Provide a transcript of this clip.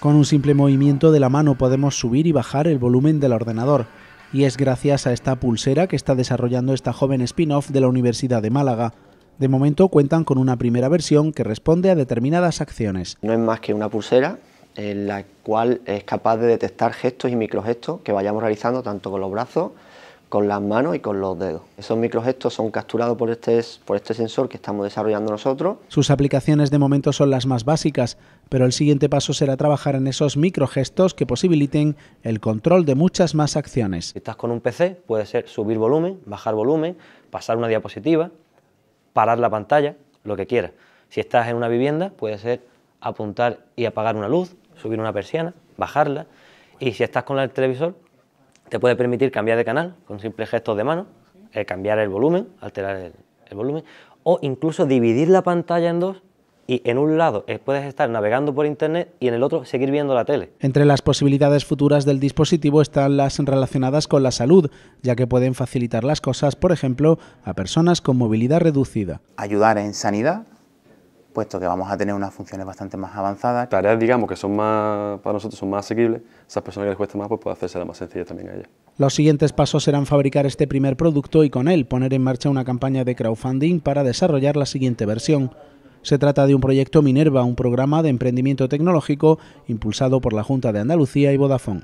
Con un simple movimiento de la mano podemos subir y bajar el volumen del ordenador, y es gracias a esta pulsera que está desarrollando esta joven spin-off de la Universidad de Málaga. De momento cuentan con una primera versión que responde a determinadas acciones. No es más que una pulsera en la cual es capaz de detectar gestos y microgestos que vayamos realizando tanto con los brazos con las manos y con los dedos. Esos microgestos son capturados por este, por este sensor que estamos desarrollando nosotros. Sus aplicaciones de momento son las más básicas, pero el siguiente paso será trabajar en esos microgestos que posibiliten el control de muchas más acciones. Si estás con un PC, puede ser subir volumen, bajar volumen, pasar una diapositiva, parar la pantalla, lo que quieras. Si estás en una vivienda, puede ser apuntar y apagar una luz, subir una persiana, bajarla. Y si estás con el televisor, te puede permitir cambiar de canal con simples gestos de mano, eh, cambiar el volumen, alterar el, volumen, o incluso dividir la pantalla en dos y en un lado eh, puedes estar navegando por internet y en el otro seguir viendo la tele. Entre las posibilidades futuras del dispositivo están las relacionadas con la salud, ya que pueden facilitar las cosas, por ejemplo, a personas con movilidad reducida. Ayudar en sanidad puesto que vamos a tener unas funciones bastante más avanzadas. Tareas, digamos, que son más, para nosotros son más asequibles, esas personas que les cuesta más, pues puede hacerse la más sencilla también a ellas. Los siguientes pasos serán fabricar este primer producto y con él poner en marcha una campaña de crowdfunding para desarrollar la siguiente versión. Se trata de un proyecto Minerva, un programa de emprendimiento tecnológico impulsado por la Junta de Andalucía y Vodafone.